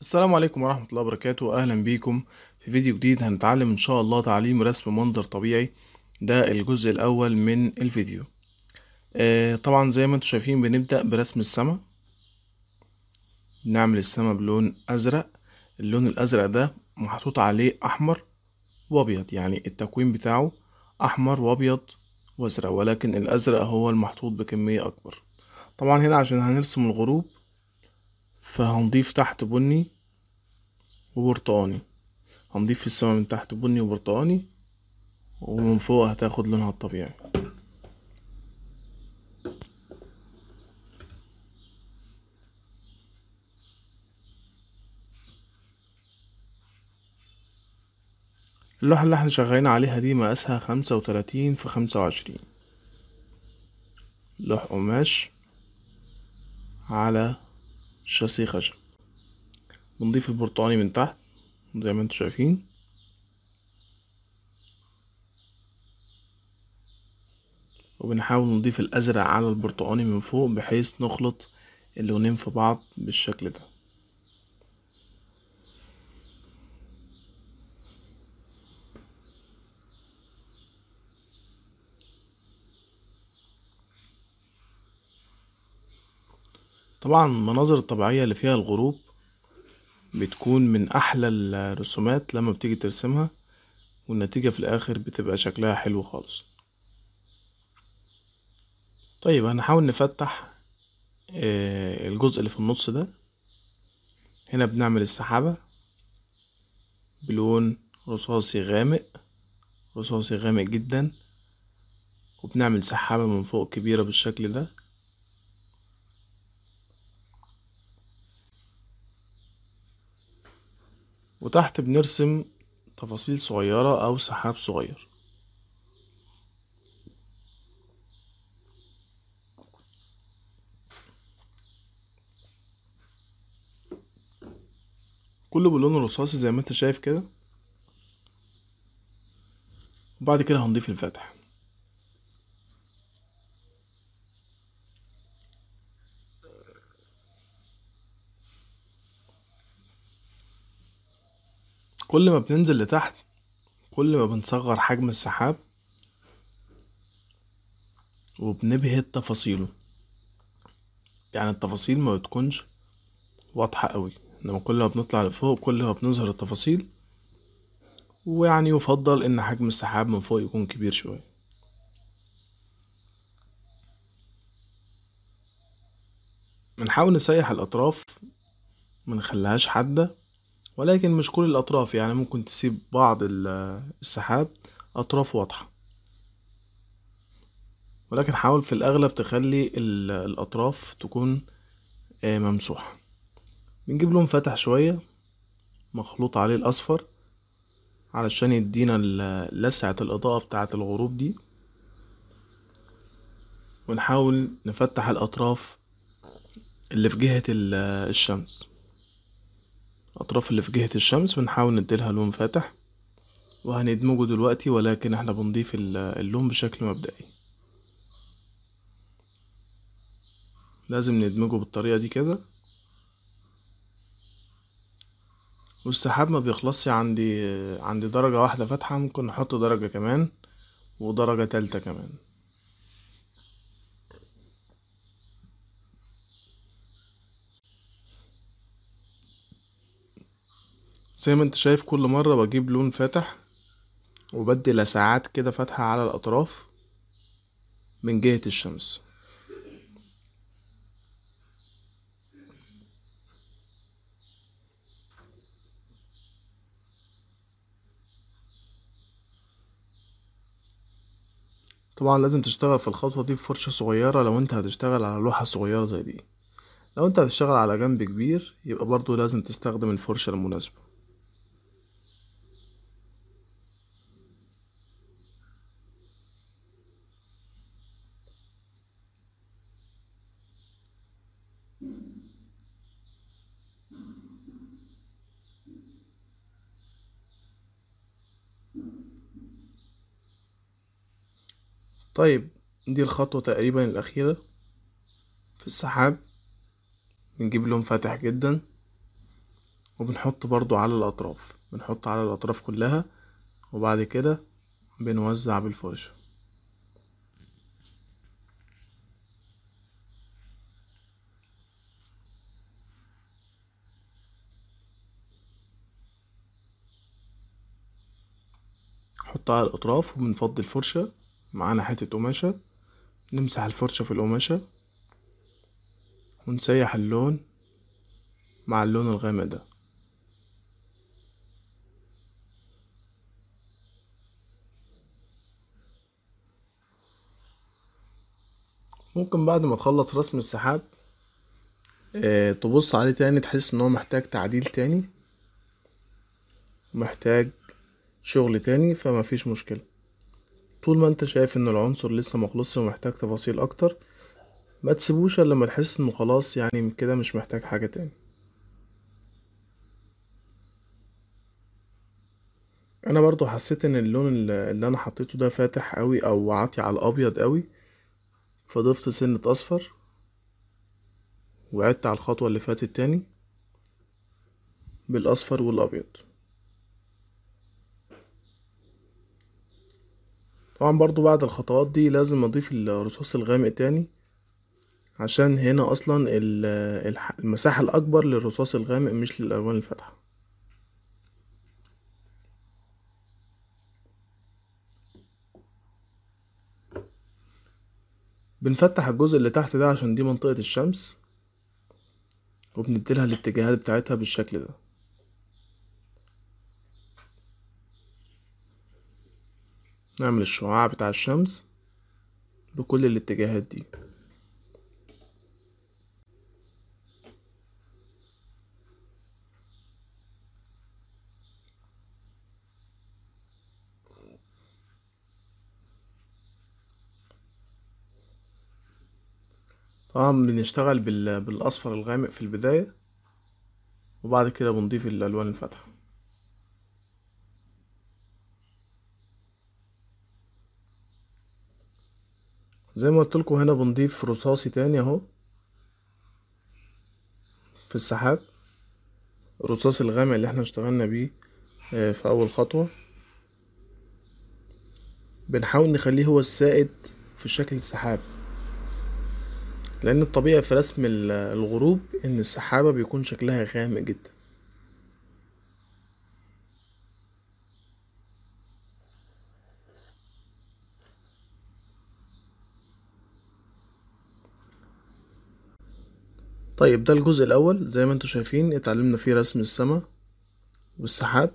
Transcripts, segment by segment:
السلام عليكم ورحمة الله وبركاته أهلا بيكم في فيديو جديد هنتعلم إن شاء الله تعليم رسم منظر طبيعي ده الجزء الأول من الفيديو آه طبعا زي ما انتم شايفين بنبدأ برسم السماء نعمل السماء بلون أزرق اللون الأزرق ده محطوط عليه أحمر وأبيض يعني التكوين بتاعه أحمر وأبيض وأزرق ولكن الأزرق هو المحطوط بكمية أكبر طبعا هنا عشان هنرسم الغروب فهنضيف تحت بني وبرتقاني هنضيف في السما من تحت بني وبرتقاني ومن فوق هتاخد لونها الطبيعي اللوحة اللي احنا شغالين عليها دي مقاسها خمسة وتلاتين في خمسة وعشرين لوح قماش على الشاسيه خشب بنضيف البرتقاني من تحت زي ما انتم شايفين وبنحاول نضيف الازرق على البرتقاني من فوق بحيث نخلط اللونين في بعض بالشكل ده طبعا المناظر الطبيعية اللي فيها الغروب بتكون من أحلى الرسومات لما بتيجي ترسمها والنتيجة في الآخر بتبقى شكلها حلو خالص طيب هنحاول نفتح آه، الجزء اللي في النص ده هنا بنعمل السحابة بلون رصاصي غامق رصاصي غامق جدا وبنعمل سحابة من فوق كبيرة بالشكل ده وتحت بنرسم تفاصيل صغيرة أو سحاب صغير كله باللون الرصاصي زي ما انت شايف كده وبعد كده هنضيف الفاتح كل ما بننزل لتحت كل ما بنصغر حجم السحاب وبنبهت تفاصيله يعني التفاصيل ما بتكونش واضحة قوي انما كل ما بنطلع لفوق كل ما بنظهر التفاصيل ويعني يفضل ان حجم السحاب من فوق يكون كبير شوية بنحاول نسيح الاطراف منخليهاش حادة ولكن مش كل الأطراف يعني ممكن تسيب بعض السحاب أطراف واضحة ولكن حاول في الأغلب تخلي الأطراف تكون آه، ممسوحة بنجيب لون فاتح شوية مخلوط عليه الأصفر علشان يدينا لسعة الإضاءة بتاعة الغروب دي ونحاول نفتح الأطراف اللي في جهة الشمس الأطراف اللي في جهة الشمس بنحاول نديلها لون فاتح وهندمجه دلوقتي ولكن احنا بنضيف اللون بشكل مبدئي لازم ندمجه بالطريقة دي كده والسحاب ما بيخلصش عندي عندي درجة واحدة فاتحة ممكن نحط درجة كمان ودرجة تالتة كمان زي ما انت شايف كل مرة بجيب لون فاتح وبدي لسعات كده فاتحة على الأطراف من جهة الشمس طبعا لازم تشتغل في الخطوة دي بفرشة صغيرة لو انت هتشتغل على لوحة صغيرة زي دي لو انت هتشتغل على جنب كبير يبقى برضو لازم تستخدم الفرشة المناسبة طيب دي الخطوة تقريبا الأخيرة في السحاب بنجيب لون فاتح جدا وبنحط برضو على الأطراف بنحط على الأطراف كلها وبعد كده بنوزع بالفرشة نحط على الأطراف وبنفضي الفرشة معانا حتة قماشة نمسح الفرشة في القماشة ونسيح اللون مع اللون الغامق ده ممكن بعد ما تخلص رسم السحاب اه تبص عليه تاني تحس ان هو محتاج تعديل تاني محتاج شغل تاني فيش مشكله طول ما انت شايف ان العنصر لسه مخلصش ومحتاج تفاصيل اكتر ما تسيبوش الا لما تحس انه خلاص يعني كده مش محتاج حاجه تاني انا برضو حسيت ان اللون اللي انا حطيته ده فاتح قوي او عاطي على الابيض قوي فضفت سنة اصفر وعدت على الخطوة اللي فاتت تاني بالاصفر والابيض طبعا برضو بعد الخطوات دي لازم اضيف الرصاص الغامق تاني عشان هنا اصلا المساحة الاكبر للرصاص الغامق مش للالوان الفاتحة بنفتح الجزء اللي تحت ده عشان دي منطقة الشمس وبنديلها الاتجاهات بتاعتها بالشكل ده نعمل الشعاع بتاع الشمس بكل الاتجاهات دي طبعا بنشتغل بالاصفر الغامق في البداية وبعد كده بنضيف الالوان الفاتحة زي ما قلت لكم هنا بنضيف رصاصي تاني اهو في السحاب الرصاص الغامق اللي احنا اشتغلنا بيه آه، في اول خطوة بنحاول نخليه هو السائد في شكل السحاب لان الطبيعي في رسم الغروب ان السحابة بيكون شكلها غامق جدا طيب ده الجزء الأول زي ما انتوا شايفين اتعلمنا فيه رسم السماء والسحاب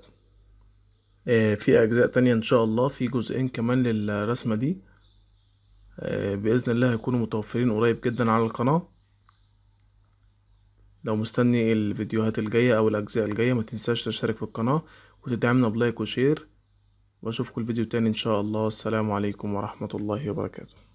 آه في أجزاء تانية إن شاء الله في جزئين كمان للرسمة دي آه بإذن الله هيكونوا متوفرين قريب جدا على القناة لو مستني الفيديوهات الجاية أو الأجزاء الجاية ما تنساش تشترك في القناة وتدعمنا بلايك وشير وأشوفكم الفيديو تاني إن شاء الله السلام عليكم ورحمة الله وبركاته